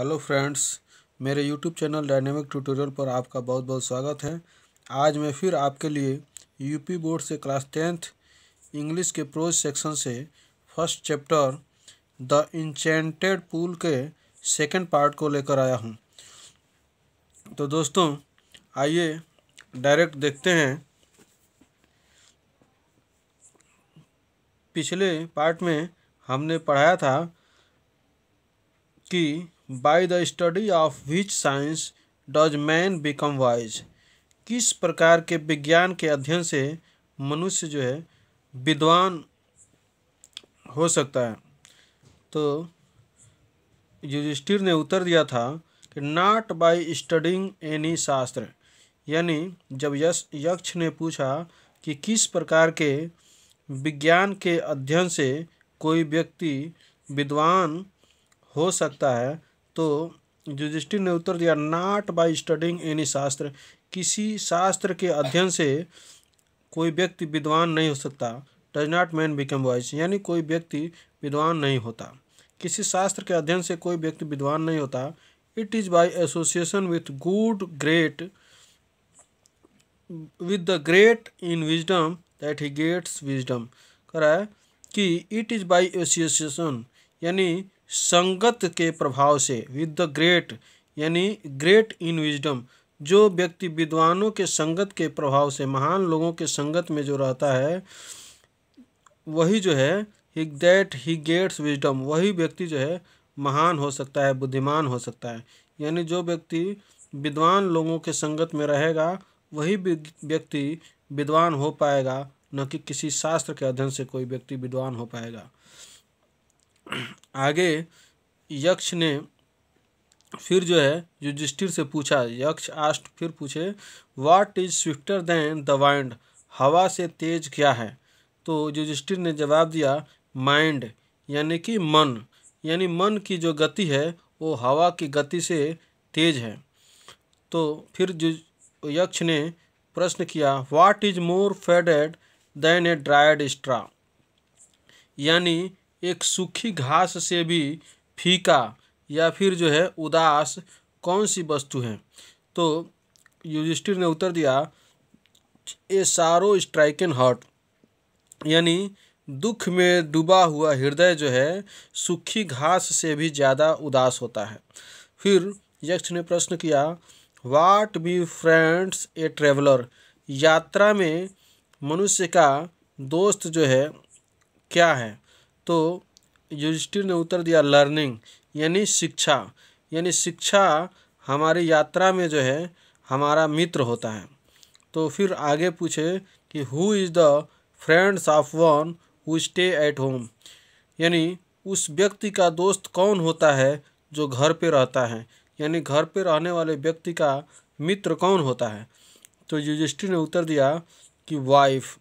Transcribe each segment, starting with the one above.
hello friends मेरे YouTube channel dynamic tutorial पर आपका बहुत बहुत स्वागत है आज मैं फिर आपके लिए यूपी बोर्ड से क्लास टेंथ इंग्लिश के प्रोज सेक्शन से first chapter the enchanted pool के सेकंड पार्ट को लेकर आया हूं तो दोस्तों आइए डायरेक्ट देखते हैं पिछले पार्ट में हमने पढ़ाया था कि by the study of which science does man become wise किस प्रकार के विज्ञान के अध्ययन से मनुष्य जो है विद्वान हो सकता है तो युधिष्ठिर ने उत्तर दिया था कि नॉट बाय स्टडिंग एनी शास्त्र यानी जब यश यक्ष ने पूछा कि किस प्रकार के विज्ञान के अध्ययन से कोई व्यक्ति विद्वान हो सकता है तो युधिष्ठिर ने उत्तर दिया नॉट बाई स्टडिंग एनी शास्त्र किसी शास्त्र के अध्ययन से कोई व्यक्ति विद्वान नहीं हो सकता does not man become wise यानी कोई व्यक्ति विद्वान नहीं होता किसी शास्त्र के अध्ययन से कोई व्यक्ति विद्वान नहीं होता it is by association with good great with the great in wisdom that he gets wisdom रहा है कि इट इज़ बाई एसोसिएशन यानी संगत के प्रभाव से विद द ग्रेट यानी ग्रेट इन विजडम जो व्यक्ति विद्वानों के संगत के प्रभाव से महान लोगों के संगत में जो रहता है वही जो है ही दैट ही गेट्स विजडम वही व्यक्ति जो है महान हो सकता है बुद्धिमान हो सकता है यानी जो व्यक्ति विद्वान लोगों के संगत में रहेगा वही व्यक्ति विद्वान हो पाएगा न कि किसी शास्त्र के अध्ययन से कोई व्यक्ति विद्वान हो पाएगा आगे यक्ष ने फिर जो है युधिष्ठिर से पूछा यक्ष आष्ट फिर पूछे what is swifter than the wind हवा से तेज क्या है तो युधिष्ठिर ने जवाब दिया माइंड यानी कि मन यानी मन की जो गति है वो हवा की गति से तेज है तो फिर यक्ष ने प्रश्न किया what is more faded than a dried straw यानी एक सूखी घास से भी फीका या फिर जो है उदास कौन सी वस्तु है तो युधिष्ठिर ने उत्तर दिया ए सारो स्ट्राइक एन हॉट यानी दुख में डूबा हुआ हृदय जो है सूखी घास से भी ज़्यादा उदास होता है फिर यक्ष ने प्रश्न किया what be friends a traveller यात्रा में मनुष्य का दोस्त जो है क्या है तो युधिष्ठिर ने उत्तर दिया लर्निंग यानी शिक्षा यानी शिक्षा हमारी यात्रा में जो है हमारा मित्र होता है तो फिर आगे पूछे कि who is the friends of one who stay at home यानी उस व्यक्ति का दोस्त कौन होता है जो घर पे रहता है यानी घर पे रहने वाले व्यक्ति का मित्र कौन होता है तो युधिष्ठिर ने उत्तर दिया कि वाइफ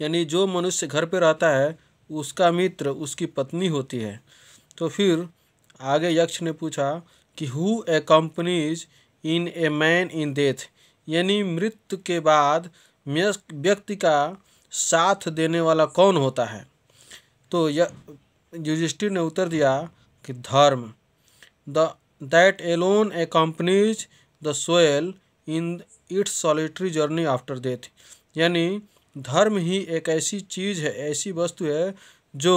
यानी जो मनुष्य घर पे रहता है उसका मित्र उसकी पत्नी होती है तो फिर आगे यक्ष ने पूछा कि who accompanies a man in death डेथ यानी मृत्यु के बाद व्यक्ति का साथ देने वाला कौन होता है तो युधिष्ठिर ने उत्तर दिया कि dharma the that alone accompanies the soul in its solitary journey after death यानी धर्म ही एक ऐसी चीज़ है ऐसी वस्तु है जो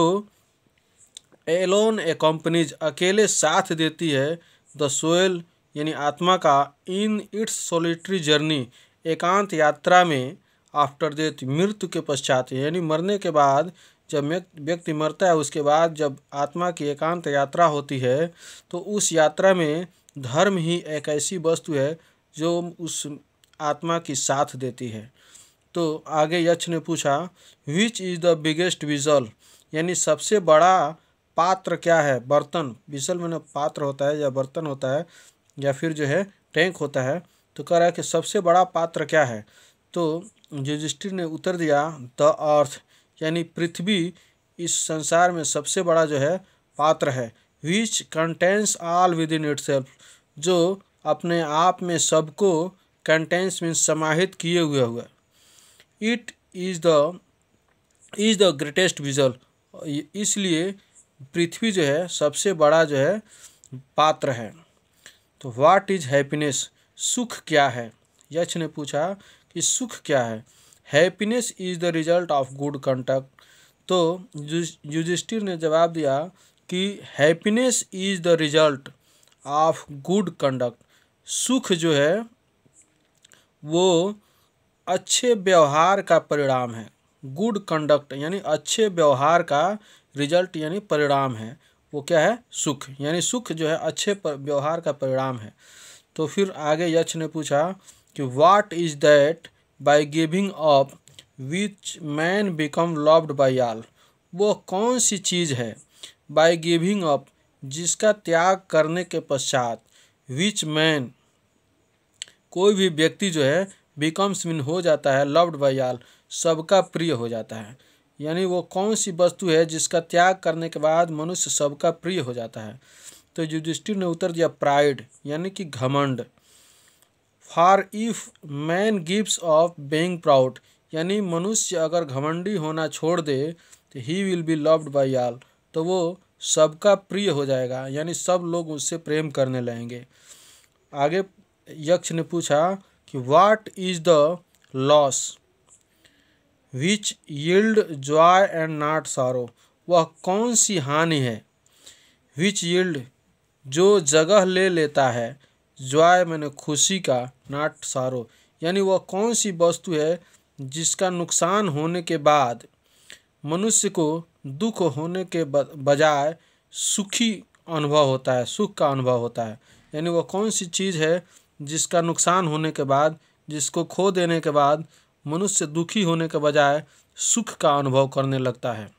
एलोन ए कंपनीज अकेले साथ देती है द सोयल यानी आत्मा का इन इट्स सोलिट्री जर्नी एकांत यात्रा में आफ्टर डेथ मृत्यु के पश्चात यानी मरने के बाद जब व्यक्ति मरता है उसके बाद जब आत्मा की एकांत यात्रा होती है तो उस यात्रा में धर्म ही एक ऐसी वस्तु है जो उस आत्मा की साथ देती है तो आगे यक्ष ने पूछा which is the biggest vessel यानी सबसे बड़ा पात्र क्या है बर्तन विजल मैंने पात्र होता है या बर्तन होता है या फिर जो है टैंक होता है तो कह रहा है कि सबसे बड़ा पात्र क्या है तो युधिष्ठिर ने उत्तर दिया द अर्थ यानी पृथ्वी इस संसार में सबसे बड़ा जो है पात्र है which contains all within it जो अपने आप में सबको कंटेंस में समाहित किए हुए हुआ it is the is the greatest vessel इसलिए पृथ्वी जो है सबसे बड़ा जो है पात्र है तो व्हाट इज़ हैप्पीनेस सुख क्या है यक्ष ने पूछा कि सुख क्या है happiness is the result of good conduct तो युधिष्ठिर ने जवाब दिया कि happiness is the result of good conduct सुख जो है वो अच्छे व्यवहार का परिणाम है गुड कंडक्ट यानी अच्छे व्यवहार का रिजल्ट यानी परिणाम है वो क्या है सुख यानी सुख जो है अच्छे व्यवहार का परिणाम है तो फिर आगे यक्ष ने पूछा कि what is that by giving up which man become loved by all वो कौन सी चीज़ है बाय गिविंग अप जिसका त्याग करने के पश्चात विच मैन कोई भी व्यक्ति जो है बिकम्स मीन हो जाता है लव्ड बाई आल सबका प्रिय हो जाता है यानी वो कौन सी वस्तु है जिसका त्याग करने के बाद मनुष्य सबका प्रिय हो जाता है तो युधिष्ठिर ने उत्तर दिया प्राइड यानी कि घमंड for if man gives off being proud यानी मनुष्य अगर घमंडी होना छोड़ दे तो he will be loved by all तो वो सबका प्रिय हो जाएगा यानी सब लोग उससे प्रेम करने लगेंगे आगे यक्ष ने पूछा कि what is the loss which yield joy and not sorrow वह कौन सी हानि है विच यील्ड जो जगह ले लेता है जॉय मैंने खुशी का नाट सारो यानी वह कौन सी वस्तु है जिसका नुकसान होने के बाद मनुष्य को दुख होने के बजाय सुखी अनुभव होता है सुख का अनुभव होता है यानी वह कौन सी चीज़ है जिसका नुकसान होने के बाद जिसको खो देने के बाद मनुष्य दुखी होने के बजाय सुख का अनुभव करने लगता है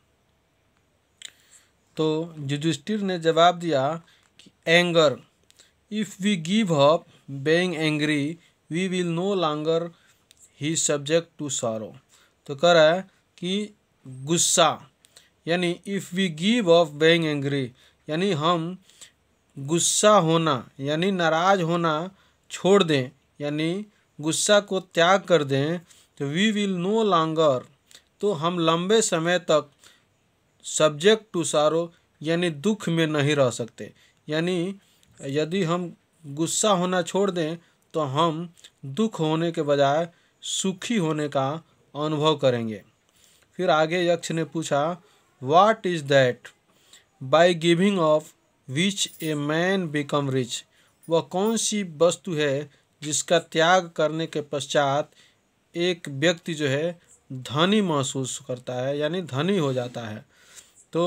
तो युधिष्ठिर ने जवाब दिया कि anger if we give up being angry we will no longer he subject to sorrow तो कह रहा है कि गुस्सा यानी if we give up being angry यानी हम गुस्सा होना यानी नाराज़ होना छोड़ दें यानी गुस्सा को त्याग कर दें तो वी विल नो लॉन्गर तो हम लंबे समय तक सब्जेक्ट टू सारो यानी दुख में नहीं रह सकते यानी यदि हम गुस्सा होना छोड़ दें तो हम दुख होने के बजाय सुखी होने का अनुभव करेंगे फिर आगे यक्ष ने पूछा what is that by giving off which a man become rich वह कौन सी वस्तु है जिसका त्याग करने के पश्चात एक व्यक्ति जो है धनी महसूस करता है यानी धनी हो जाता है तो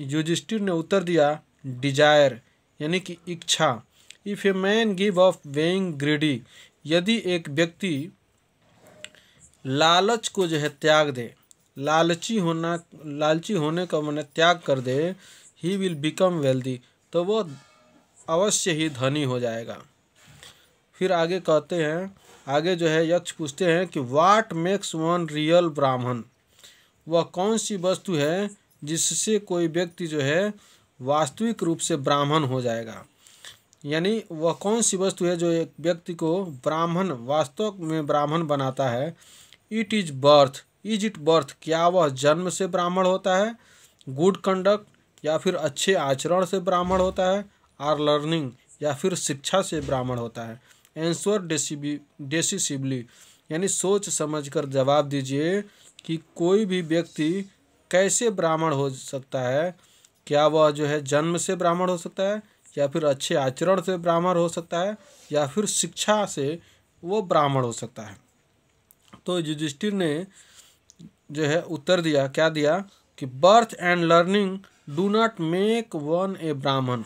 युधिष्ठिर ने उत्तर दिया डिजायर यानी कि इच्छा if a man give off being greedy यदि एक व्यक्ति लालच को जो है त्याग दे लालची होना लालची होने का मैंने त्याग कर दे ही विल बिकम वेल्दी तो वो अवश्य ही धनी हो जाएगा फिर आगे कहते हैं आगे जो है यक्ष पूछते हैं कि वाट मेक्स वन रियल ब्राह्मण वह कौन सी वस्तु है जिससे कोई व्यक्ति जो है वास्तविक रूप से ब्राह्मण हो जाएगा यानी वह कौन सी वस्तु है जो एक व्यक्ति को ब्राह्मण वास्तव में ब्राह्मण बनाता है it is birth is it birth क्या वह जन्म से ब्राह्मण होता है गुड कंडक्ट या फिर अच्छे आचरण से ब्राह्मण होता है आर लर्निंग या फिर शिक्षा से ब्राह्मण होता है एंसोर डेसिबी डेसिसिबली यानी सोच समझकर जवाब दीजिए कि कोई भी व्यक्ति कैसे ब्राह्मण हो सकता है क्या वह जो है जन्म से ब्राह्मण हो सकता है या फिर अच्छे आचरण से ब्राह्मण हो सकता है या फिर शिक्षा से वो ब्राह्मण हो सकता है तो युधिष्ठिर ने जो है उत्तर दिया क्या दिया कि birth and learning do not make one a Brahmin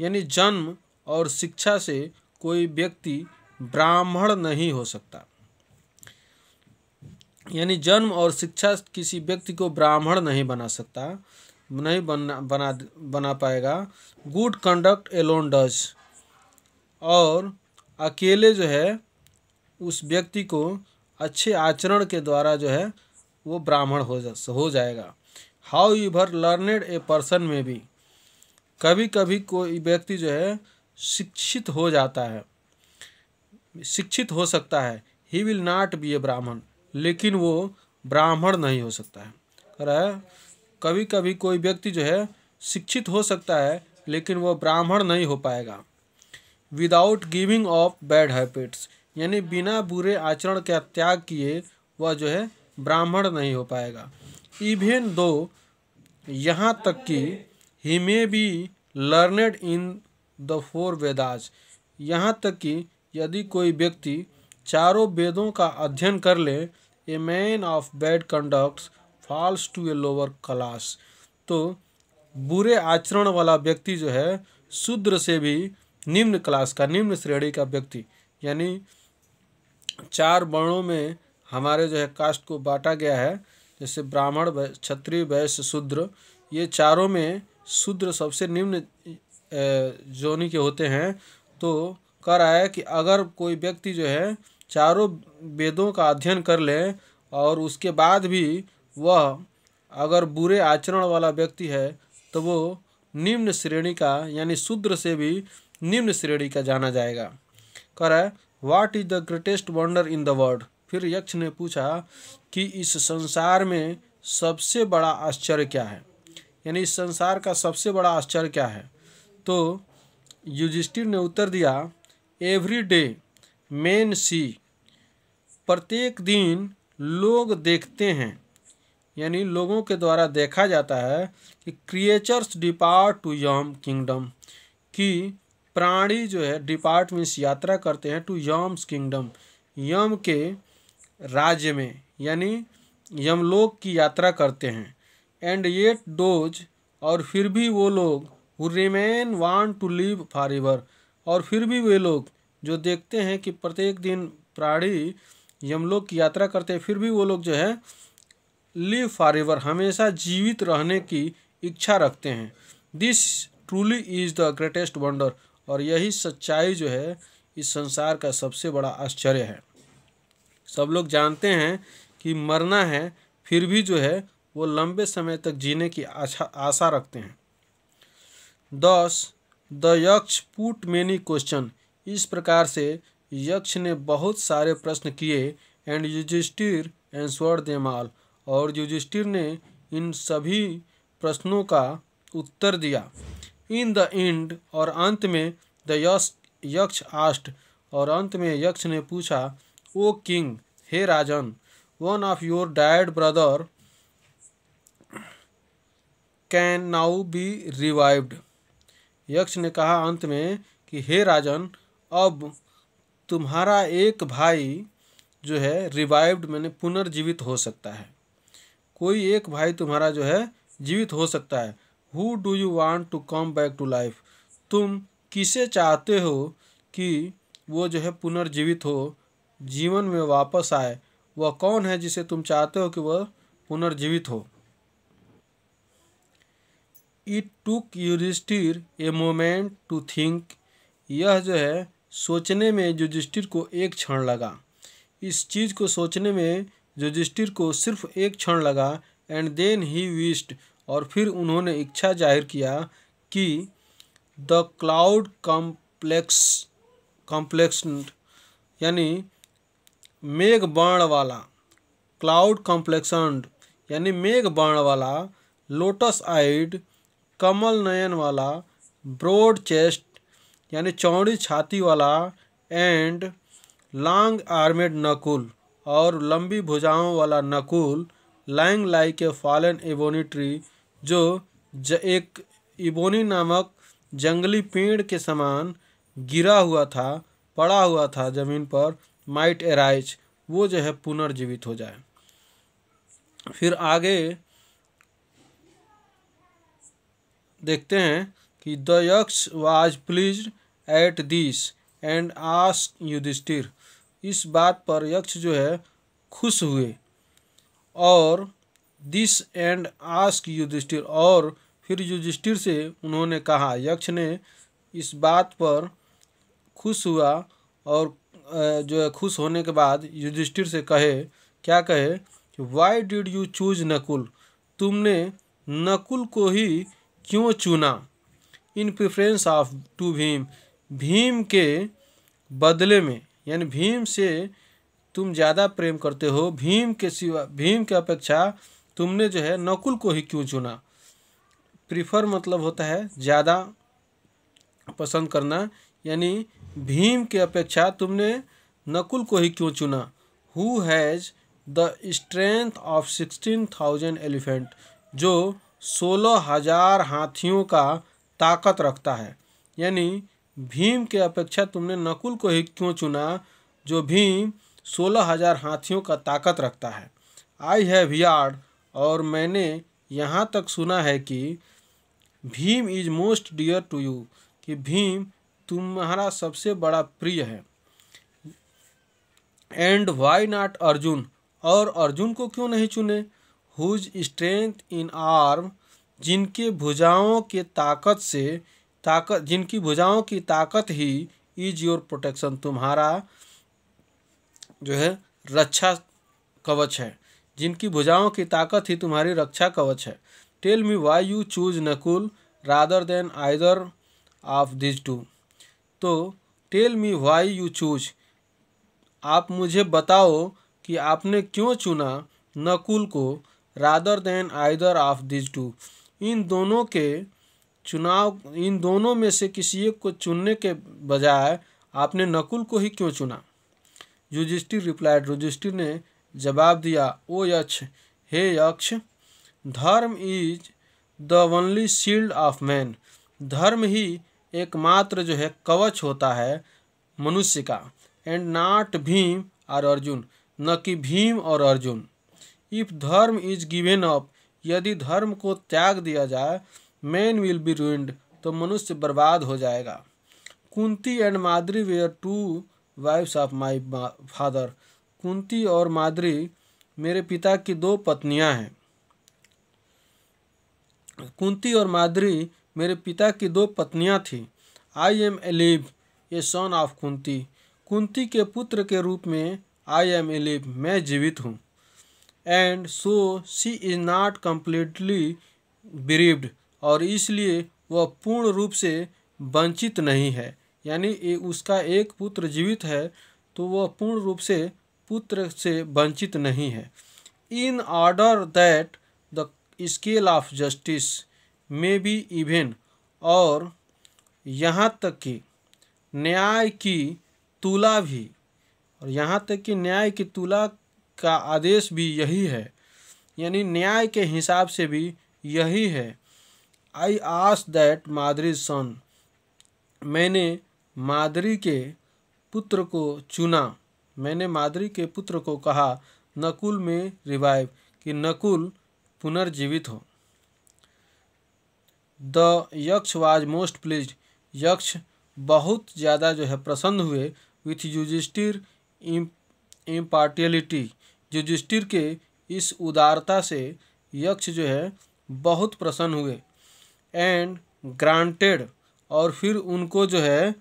यानी जन्म और शिक्षा से कोई व्यक्ति ब्राह्मण नहीं हो सकता यानी जन्म और शिक्षा किसी व्यक्ति को ब्राह्मण नहीं बना सकता नहीं बना बना बना पाएगा गुड कंडक्ट एलोन डज और अकेले जो है उस व्यक्ति को अच्छे आचरण के द्वारा जो है वो ब्राह्मण हो जा हो जाएगा however learned a person में भी कभी कभी कोई व्यक्ति जो है शिक्षित हो जाता है शिक्षित हो सकता है he will not be a Brahmin लेकिन वो ब्राह्मण नहीं हो सकता है कह रहा है कभी कभी कोई व्यक्ति जो है शिक्षित हो सकता है लेकिन वह ब्राह्मण नहीं हो पाएगा without giving off bad habits यानी बिना बुरे आचरण का त्याग किए वह जो है ब्राह्मण नहीं हो पाएगा इवेन दो यहाँ तक कि he may be learned in the four Vedas यहाँ तक कि यदि कोई व्यक्ति चारों वेदों का अध्ययन कर ले a man of bad conduct falls to a lower class तो बुरे आचरण वाला व्यक्ति जो है शूद्र से भी निम्न क्लास का निम्न श्रेणी का व्यक्ति यानी चार वर्णों में हमारे जो है कास्ट को बांटा गया है जैसे ब्राह्मण क्षत्रिय वैश्य शूद्र ये चारों में शूद्र सबसे निम्न जोनि के होते हैं तो कह रहा है कि अगर कोई व्यक्ति जो है चारों वेदों का अध्ययन कर ले और उसके बाद भी वह अगर बुरे आचरण वाला व्यक्ति है तो वो निम्न श्रेणी का यानी शूद्र से भी निम्न श्रेणी का जाना जाएगा कह रहा है what is the greatest wonder in the world फिर यक्ष ने पूछा कि इस संसार में सबसे बड़ा आश्चर्य क्या है यानी इस संसार का सबसे बड़ा आश्चर्य क्या है तो युधिष्ठिर ने उत्तर दिया एवरी डे मेन सी प्रत्येक दिन लोग देखते हैं यानी लोगों के द्वारा देखा जाता है कि creatures depart to Yama kingdom कि प्राणी जो है डिपार्ट मीन्स यात्रा करते हैं टू यम्स किंगडम यम के राज्य में यानी यमलोक की यात्रा करते हैं एंड येट डोज और फिर भी वो लोग who remain want to live for ever और फिर भी वे लोग जो देखते हैं कि प्रत्येक दिन प्राणी यमलोक की यात्रा करते हैं फिर भी वो लोग जो है लिव फॉर एवर हमेशा जीवित रहने की इच्छा रखते हैं this truly is the greatest wonder और यही सच्चाई जो है इस संसार का सबसे बड़ा आश्चर्य है सब लोग जानते हैं कि मरना है फिर भी जो है वो लंबे समय तक जीने की आशा आशा रखते हैं दस द यक्ष पुट मेनी क्वेश्चन इस प्रकार से यक्ष ने बहुत सारे प्रश्न किए एंड युधिष्ठिर एंसवर्ड देमाल और युजिस्टिर ने इन सभी प्रश्नों का उत्तर दिया इन द एंड और अंत में द यक्ष यक्ष आस्ट और अंत में यक्ष ने पूछा ओ किंग हे राजन one of your died brother can now be revived Yaksha ने कहा अंत में कि हे राजन अब तुम्हारा एक भाई जो है रिवाइव्ड मैंने पुनर्जीवित हो सकता है कोई एक भाई तुम्हारा जो है जीवित हो सकता है who do you want to come back to life तुम किसे चाहते हो कि वो जो है पुनर्जीवित हो जीवन में वापस आए वह कौन है जिसे तुम चाहते हो कि वह पुनर्जीवित हो it took Yudhishthira a moment to think यह जो है सोचने में युधिष्ठिर को एक क्षण लगा इस चीज़ को सोचने में युधिष्ठिर को सिर्फ एक क्षण लगा एंड देन ही विस्ट और फिर उन्होंने इच्छा जाहिर किया कि द क्लाउड कॉम्प्लेक्स कॉम्प्लेक्स यानी मेघ बाण वाला क्लाउड कॉम्प्लेक्संड यानी मेघ बाण वाला लोटस आइड कमल नयन वाला ब्रॉड चेस्ट यानी चौड़ी छाती वाला एंड लॉन्ग आर्मेड नकुल और लंबी भुजाओं वाला नकुल लैंग लाई के फॉलन एबोनी ट्री जो ज एक इबोनी नामक जंगली पेड़ के समान गिरा हुआ था पड़ा हुआ था जमीन पर माइट एराइज वो जो है पुनर्जीवित हो जाए फिर आगे देखते हैं कि the Yaksha was pleased at this and ask Yudhishthira इस बात पर यक्ष जो है खुश हुए और दिस एंड आस्क युधिष्ठिर और फिर युधिष्ठिर से उन्होंने कहा यक्ष ने इस बात पर खुश हुआ और जो है खुश होने के बाद युधिष्ठिर से कहे क्या कहे कि why did you choose Nakul तुमने नकुल को ही क्यों चुना in preference of to Bhim Bhim के बदले में यानी भीम से तुम ज़्यादा प्रेम करते हो भीम के सिवा भीम के अपेक्षा तुमने जो है नकुल को ही क्यों चुना प्रिफर मतलब होता है ज़्यादा पसंद करना यानी भीम के अपेक्षा तुमने नकुल को ही क्यों चुना who has the strength of sixteen thousand elephant जो सोलह हजार हाथियों का ताकत रखता है यानी भीम के अपेक्षा तुमने नकुल को ही क्यों चुना जो भीम सोलह हजार हाथियों का ताकत रखता है आई है भियाड और मैंने यहाँ तक सुना है कि Bhim is most dear to you कि भीम तुम्हारा सबसे बड़ा प्रिय है एंड वाई नाट अर्जुन और अर्जुन को क्यों नहीं चुने हुज स्ट्रेंथ इन आर्म जिनके भुजाओं के ताकत से ताकत जिनकी भुजाओं की ताकत ही इज योर प्रोटेक्शन तुम्हारा जो है रक्षा कवच है जिनकी भुजाओं की ताकत ही तुम्हारी रक्षा कवच है tell me why you choose Nakul rather than either of these two तो tell me why you choose आप मुझे बताओ कि आपने क्यों चुना नकुल को rather than either of these two इन दोनों के चुनाव इन दोनों में से किसी एक को चुनने के बजाय आपने नकुल को ही क्यों चुना युधिष्ठिर रिप्लाइड युधिष्ठिर ने जवाब दिया ओ यक्ष हे Yaksha dharma is the only shield of man धर्म ही एकमात्र जो है कवच होता है मनुष्य का एंड नॉट भीम और अर्जुन न कि भीम और Arjun if dharma is given up यदि धर्म को त्याग दिया जाए मैन विल बी रूइंड तो मनुष्य बर्बाद हो जाएगा Kunti and Madri were two wives of my father Kunti और माद्री मेरे पिता की दो पत्नियां हैं कुंती और माद्री मेरे पिता की दो पत्नियां थीं I am alive a son of Kunti Kunti के पुत्र के रूप में आई एम एलिव मैं जीवित हूँ and so she is not completely bereaved और इसलिए वह पूर्ण रूप से वंचित नहीं है यानी उसका एक पुत्र जीवित है तो वह पूर्ण रूप से पुत्र से वंचित नहीं है in order that the scale of justice may be even और यहाँ तक कि न्याय की तुला भी और यहाँ तक कि न्याय की तुला का आदेश भी यही है यानी न्याय के हिसाब से भी यही है आई आस दैट मादरी सन मैंने मादरी के पुत्र को चुना मैंने माधुरी के पुत्र को कहा नकुल में रिवाइव कि नकुल पुनर्जीवित हो the Yaksha was most please यक्ष बहुत ज़्यादा जो है प्रसन्न हुए विथ यूजिस्टिर इम्पार्टियलिटी युधिष्ठिर के इस उदारता से यक्ष जो है बहुत प्रसन्न हुए एंड ग्रांटेड और फिर उनको जो है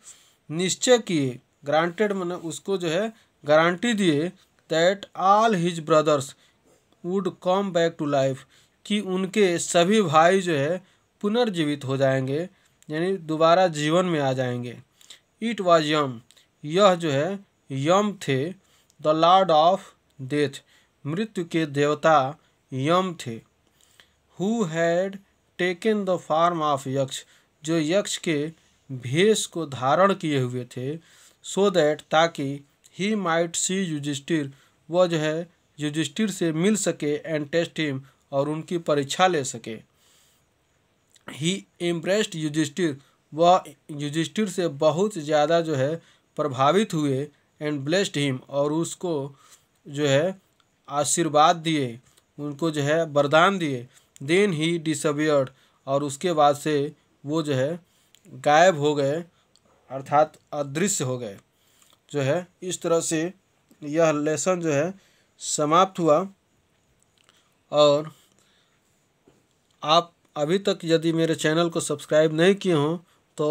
निश्चय किए ग्रांटेड मैंने उसको जो है गारंटी दिए that all his brothers would come back to life कि उनके सभी भाई जो है पुनर्जीवित हो जाएंगे यानी दोबारा जीवन में आ जाएंगे इट वॉज यम यह जो है यम थे द लॉर्ड ऑफ डेथ मृत्यु के देवता यम थे who had taken the form of Yaksha जो यक्ष के भेष को धारण किए हुए थे सो so दैट ताकि ही माइट सी युजिस्टिर वह जो है युजिस्टिर से मिल सके एंड टेस्ट हिम और उनकी परीक्षा ले सके ही इम्प्रेस्ड युजिस्टिर वह युजिस्टिर से बहुत ज़्यादा जो है प्रभावित हुए एंड ब्लेस्ड हिम और उसको जो है आशीर्वाद दिए उनको जो है वरदान दिए देन ही डिसबियर्ड और उसके बाद से वो जो है गायब हो गए अर्थात अदृश्य हो गए जो है इस तरह से यह लेसन जो है समाप्त हुआ और आप अभी तक यदि मेरे चैनल को सब्सक्राइब नहीं किए हों तो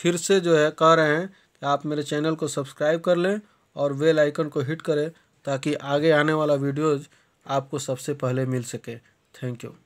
फिर से जो है कह रहे हैं कि आप मेरे चैनल को सब्सक्राइब कर लें और बेल आइकन को हिट करें ताकि आगे आने वाला वीडियोज़ आपको सबसे पहले मिल सके थैंक यू